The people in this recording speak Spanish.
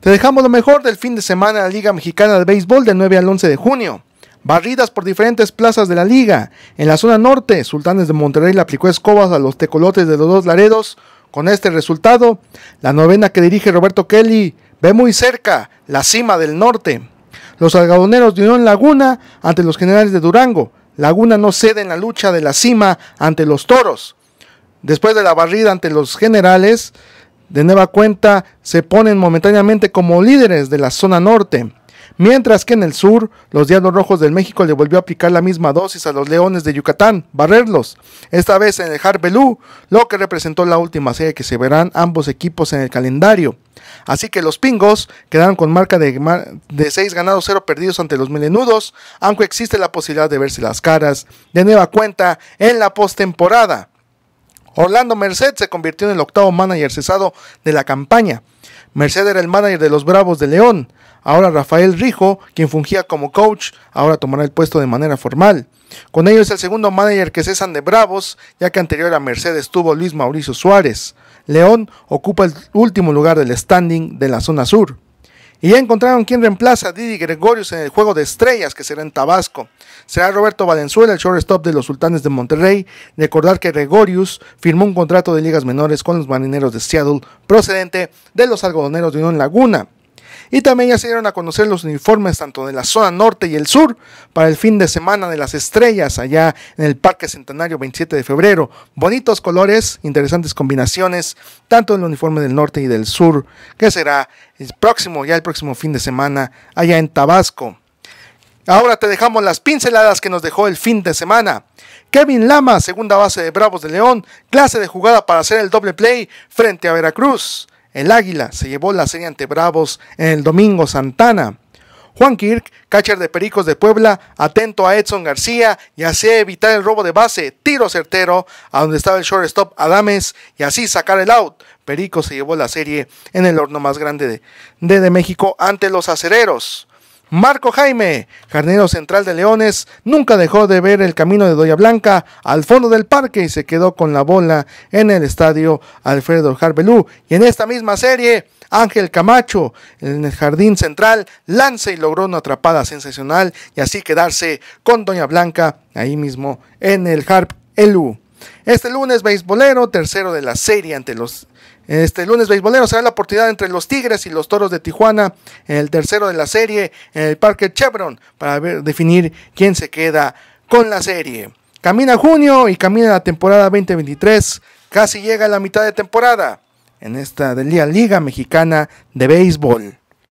Te dejamos lo mejor del fin de semana de la Liga Mexicana de Béisbol del 9 al 11 de junio. Barridas por diferentes plazas de la liga. En la zona norte, Sultanes de Monterrey le aplicó escobas a los tecolotes de los dos laredos. Con este resultado, la novena que dirige Roberto Kelly ve muy cerca la cima del norte. Los algodoneros de Laguna ante los generales de Durango. Laguna no cede en la lucha de la cima ante los toros. Después de la barrida ante los generales, de nueva cuenta se ponen momentáneamente como líderes de la zona norte. Mientras que en el sur, los Diablos Rojos del México le volvió a aplicar la misma dosis a los Leones de Yucatán, barrerlos, esta vez en el Harbelú, lo que representó la última serie que se verán ambos equipos en el calendario. Así que los pingos quedaron con marca de, 6 ganados, 0 perdidos ante los melenudos, aunque existe la posibilidad de verse las caras de nueva cuenta en la postemporada. Orlando Merced se convirtió en el octavo manager cesado de la campaña. Merced era el manager de los Bravos de León. Ahora Rafael Rijo, quien fungía como coach, ahora tomará el puesto de manera formal. Con ello es el segundo manager que cesan de Bravos, ya que anterior a Merced estuvo Luis Mauricio Suárez. León ocupa el último lugar del standing de la zona sur. Y ya encontraron quien reemplaza a Didi Gregorius en el juego de estrellas que será en Tabasco. Será Roberto Valenzuela, el shortstop de los Sultanes de Monterrey. Recordar que Gregorius firmó un contrato de ligas menores con los marineros de Seattle procedente de los algodoneros de Unión Laguna. Y también ya se dieron a conocer los uniformes tanto de la zona norte y el sur para el fin de semana de las estrellas allá en el Parque Centenario 27 de febrero. Bonitos colores, interesantes combinaciones, tanto el uniforme del norte y del sur, que será el próximo, ya el próximo fin de semana allá en Tabasco. Ahora te dejamos las pinceladas que nos dejó el fin de semana. Kevin Lama, segunda base de Bravos de León, clase de jugada para hacer el doble play frente a Veracruz. El Águila se llevó la serie ante Bravos en el domingo Santana. Juan Kirk, catcher de Pericos de Puebla, atento a Edson García y así evitar el robo de base, tiro certero a donde estaba el shortstop Adames y así sacar el out. Pericos se llevó la serie en el horno más grande de, de, de México ante los acereros. Marco Jaime, jardinero central de Leones, nunca dejó de ver el camino de Doña Blanca al fondo del parque y se quedó con la bola en el estadio Alfredo Jarbelú. Y en esta misma serie, Ángel Camacho en el jardín central lanza y logró una atrapada sensacional y así quedarse con Doña Blanca ahí mismo en el Harp Elú. Este lunes beisbolero, tercero de la serie ante los este lunes beisbolero será la oportunidad entre los Tigres y los Toros de Tijuana, el tercero de la serie en el Parque Chevron, para ver, definir quién se queda con la serie. Camina junio y camina la temporada 2023, casi llega a la mitad de temporada en esta del la Liga Mexicana de Béisbol.